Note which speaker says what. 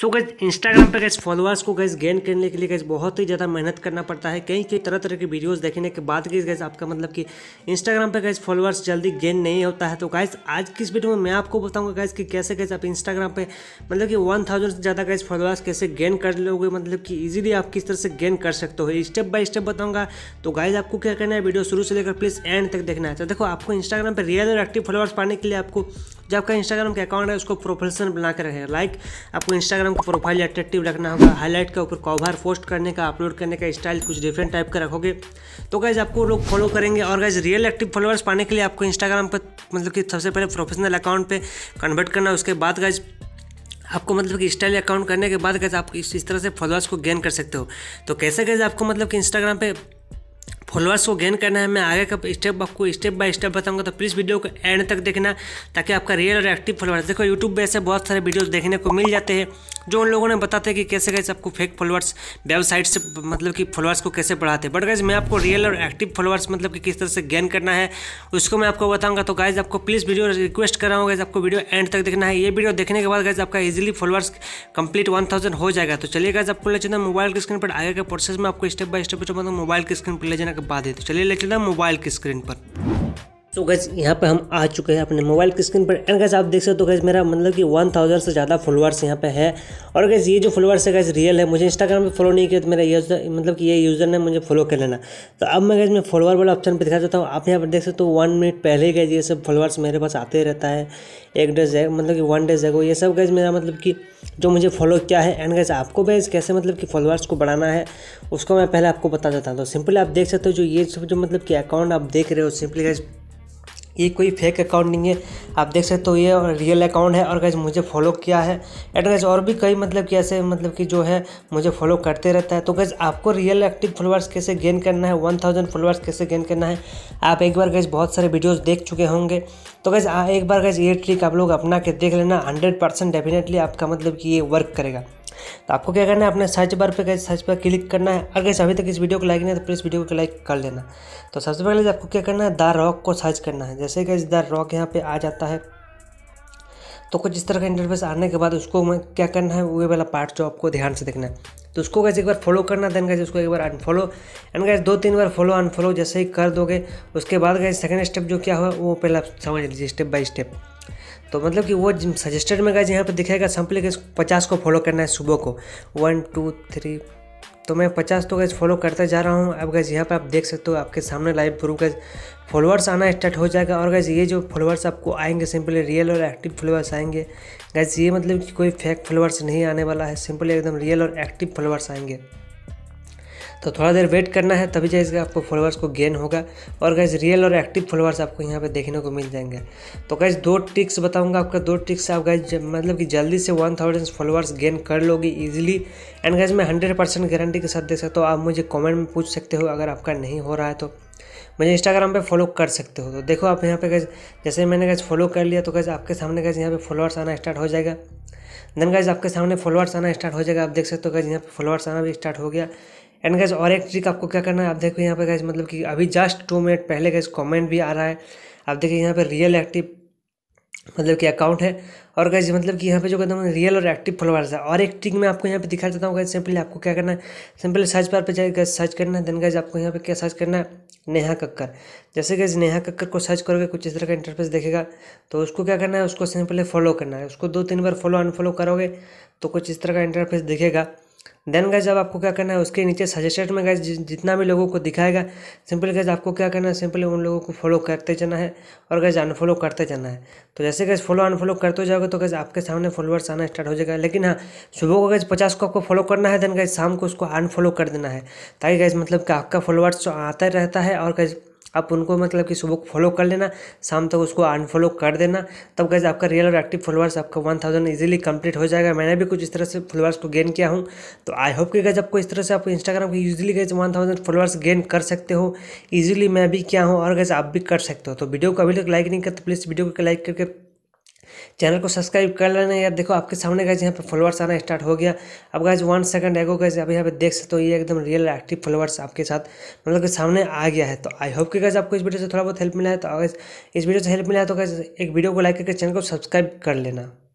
Speaker 1: सो guys Instagram पे guys followers को guys gain करने के लिए गैस बहुत ही ज़्यादा मेहनत करना पड़ता है कई कई तरह तरह के वीडियोस देखने के बाद गैस गैस आपका मतलब कि इंस्टाग्राम पे गैस फॉलोअर्स जल्दी गेन नहीं होता है तो गैस आज की इस वीडियो में मैं आपको बताऊँगा गैस कि कैसे गैस आप इंस्टाग्राम पर मतलब कि वन थाउजेंड से ज़्यादा गैस फॉलोअर्स कैसे गेन कर लोगे मतलब कि ईजिली आप किस तरह से गेन कर सकते हो स्टेप बाय स्टेप बताऊँगा तो गाइज आपको क्या करना है वीडियो शुरू से लेकर प्लीज़ एंड तक देखना है तो देखो आपको इंस्टाग्राम पर रियल और एक्टिव फॉलोअर्स पाने के लिए आपको जो आपका इंस्टाग्राम का अकाउंट है उसको प्रोफेशनल बना कर रखें लाइक आपको इंस्टाग्राम का प्रोफाइल अट्रेक्टिव रखना होगा हाईलाइट का ऊपर कवर पोस्ट करने का अपलोड करने का स्टाइल कुछ डिफरेंट टाइप का रखोगे तो गाइज आपको लोग फॉलो करेंगे और गाइज रियल एक्टिव फॉलोअर्स पाने के लिए आपको इंस्टाग्राम पर मतलब कि सबसे पहले प्रोफेशनल अकाउंट पर कन्वर्ट करना उसके बाद गाइज आपको मतलब कि स्टाइल अकाउंट करने के बाद गए आप इस तरह से फॉलोअर्स को गेन कर सकते हो तो कैसे गैस आपको मतलब कि इंस्टाग्राम पे फॉलोअर्स को गेन करना है मैं आगे का स्टेप आपको स्टेप बाय स्टेप बताऊंगा तो प्लीज़ वीडियो को एंड तक देखना ताकि आपका रियल और एक्टिव फॉलोअर्स देखो यूट्यूब पर ऐसे बहुत सारे वीडियोस देखने को मिल जाते हैं जो उन लोगों ने बताते हैं कि कैसे कैसे आपको फेक फॉलोअर्स वेबसाइट से मतलब कि फॉलोअर्स को कैसे बढ़ाते हैं बट गाइज मैं आपको रियल और एक्टिव फॉलोअर्स मतलब कि किस तरह से गेन करना है उसको मैं आपको बताऊंगा तो गाइज आपको प्लीज़ वीडियो रिक्वेस्ट कर रहा हूँ गाइज आपको वीडियो एंड तक देखना है ये वीडियो देखने के बाद गाइज आपका इजिली फॉलोअर्स कंप्लीट वन हो जाएगा तो चलिए गाइज आपको ले जाना मोबाइल की स्क्रीन पर आगे के प्रोसेस में आपको स्टेप बाय स्टेप मोबाइल की स्क्रीन पर ले जाना के बाद है तो चलिए ले चलते हैं मोबाइल की स्क्रीन पर सो गैस यहाँ पे हम आ चुके हैं अपने मोबाइल की स्क्रीन पर एंड गैस आप देख सकते हो तो गैस मेरा मतलब कि वन थाउजेंड से ज़्यादा फॉलोअर्स यहाँ पे है और गैस ये जो फॉलोअर्स है गैस रियल है मुझे इंस्टाग्राम पे फॉलो नहीं किया तो मेरा यूजर मतलब कि ये यूज़र ने मुझे फॉलो कर लेना तो अब मैं गैस मैं फॉलोअर वाला ऑप्शन पर दिखा देता हूँ आप यहाँ पर देख सकते हो तो वन मिनट पहले ही गैस ये सब फॉलोअर्स मेरे पास आते रहता है एक डेज है मतलब कि वन डेज है ये सब गैस मेरा मतलब कि जो मुझे फॉलो किया है एंड गैस आपको गैस कैसे मतलब कि फॉलोअर्स को बढ़ाना है उसको मैं पहले आपको बता देता हूँ तो सिंपली आप देख सकते हो जो ये सब जो मतलब कि अकाउंट आप देख रहे हो सिंपली गैस ये कोई फेक अकाउंट नहीं है आप देख सकते हो ये रियल अकाउंट है और गैस मुझे फॉलो किया है एंड और भी कई मतलब कि ऐसे मतलब कि जो है मुझे फॉलो करते रहता है तो गैस आपको रियल एक्टिव फॉलोअर्स कैसे गेन करना है वन थाउजेंड फॉलोअर्स कैसे गेन करना है आप एक बार गैस बहुत सारे वीडियोज़ देख चुके होंगे तो गैस एक बार गैस ये ट्रिक आप लोग अपना के देख लेना हंड्रेड परसेंट डेफिनेटली आपका मतलब कि ये वर्क करेगा तो आपको क्या करना है अपने सर्च बार पे कैसे सर्च पर क्लिक करना है अगर अभी तक इस वीडियो को लाइक नहीं है तो प्लीज़ वीडियो को लाइक कर लेना तो सबसे पहले आपको क्या करना है द रॉक को सर्च करना है जैसे कि द रॉक यहाँ पर आ जाता है तो कुछ इस तरह का इंटरफेस आने के बाद उसको मैं क्या करना है वो वाला पार्ट जो आपको ध्यान से देखना है तो उसको कैसे एक बार फॉलो करना देन कैसे उसको एक बार अनफॉलो एंड कैसे दो तीन बार फॉलो अनफॉलो जैसे ही कर दोगे उसके बाद कैसे सेकेंड स्टेप जो क्या हुआ वो पहले आप समझ लीजिए स्टेप बाई स्टेप तो मतलब कि वो सजेस्टेड में गए यहाँ पर दिखाएगा सिंपली गैस पचास को फॉलो करना है सुबह को वन टू थ्री तो मैं पचास तो गैस फॉलो करता जा रहा हूँ अब गैस यहाँ पर आप देख सकते हो आपके सामने लाइव प्रूफ गैस फॉलोअर्स आना स्टार्ट हो जाएगा और गैस ये जो फॉलोअर्स आपको आएंगे सिंपली रियल और एक्टिव फॉलोअर्स आएंगे गैस ये मतलब कि कोई फेक फॉलोअर्स नहीं आने वाला है सिंपली एकदम रियल और एक्टिव फॉलोअर्स आएंगे तो थोड़ा देर वेट करना है तभी जाइएगा आपको फॉलोअर्स को गेन होगा और गैस रियल और एक्टिव फॉलोअर्स आपको यहाँ पे देखने को मिल जाएंगे तो गैस दो ट्रिक्स बताऊँगा आपका दो ट्रिक्स आप गैस मतलब कि जल्दी से वन थाउजेंड फॉलोअर्स गेन कर लोगे ईजिली एंड गैस मैं हंड्रेड परसेंट गारंटी के साथ देख सकता हूँ आप मुझे कॉमेंट में पूछ सकते हो अगर आपका नहीं हो रहा है तो मुझे इंस्टाग्राम पे फॉलो कर सकते हो तो देखो आप यहाँ पे गैस जैसे मैंने गैस फॉलो कर लिया तो गैस आपके सामने गैस यहाँ पे फॉलोअर्स आना स्टार्ट हो जाएगा देन गैस आपके सामने फॉलोअर्स आना स्टार्ट हो जाएगा आप देख सकते हो गैस यहाँ पे फॉलोअर्स आना भी स्टार्ट हो गया एंड गैस और एक ट्रिक आपको क्या करना है आप देखो यहाँ पे गैस मतलब कि अभी जस्ट टू मिनट पहले गैस कमेंट भी आ रहा है आप देखिए यहाँ पे रियल एक्टिव मतलब कि अकाउंट है और गैस मतलब कि यहाँ पे जो कहते हैं रियल और एक्टिव फॉलोअर्स है और एक ट्रिक मैं आपको यहाँ पे दिखा देता हूँ गैस सिंपली आपको क्या करना है सिंपली सर्च पर पे जाए सर्च करना है देन गैस आपको यहाँ पे क्या सर्च करना है नेहा कक्कर जैसे गैस नेहा कक्कर को सर्च करोगे कुछ इस तरह का इंटरफेस देखेगा तो उसको क्या करना है उसको सिंपली फॉलो करना है उसको दो तीन बार फॉलो अनफॉलो करोगे तो कुछ इस तरह का इंटरफेस दिखेगा देन गैज अब आपको क्या करना है उसके नीचे सजेस्टेड में गैज जितना भी लोगों को दिखाएगा सिंपल गैज आपको क्या करना है सिंपल उन लोगों को फॉलो करते जाना है और गैज अनफॉलो करते जाना है तो जैसे गैज फॉलो अनफॉलो करते जाओगे तो गैज आपके सामने फॉलोअर्स आना स्टार्ट हो जाएगा लेकिन हाँ सुबह को गैज पचास को आपको फॉलो करना है देन गैज शाम को उसको अनफॉलो कर देना है ताकि गैज मतलब कि आपका फॉलोअर्स तो आता रहता है और गैज आप उनको मतलब कि सुबह फॉलो कर लेना शाम तक उसको अनफॉलो कर देना तब कैसे आपका रियल और एक्टिव फॉलोअर्स आपका वन थाउजेंड ईजिली कंप्लीट हो जाएगा मैंने भी कुछ इस तरह से फॉलोअर्स को गेन किया हूँ तो आई होप कि गैस आपको इस तरह से आप इंस्टाग्राम को easily guys one thousand followers gain कर सकते हो ईजिली मैं भी क्या हूँ और गैस आप भी कर सकते हो तो वीडियो को अभी तक लाइक नहीं करते तो प्लीज़ वीडियो को लाइक करके चैनल को सब्सक्राइब कर लेना यार देखो आपके सामने गए यहाँ पर फॉलोअर्स आना स्टार्ट हो गया अब गए वन सेकंड एगो गए अब यहाँ पे देख सकते हो ये एकदम रियल एक्टिव फॉलोअर्स आपके साथ मतलब के सामने आ गया है तो आई होप कि गए आपको इस वीडियो से थोड़ा बहुत हेल्प मिला है तो अगर इस वीडियो से हेल्प मिला है तो गए एक वीडियो को लाइक करके चैनल को सब्सक्राइब कर लेना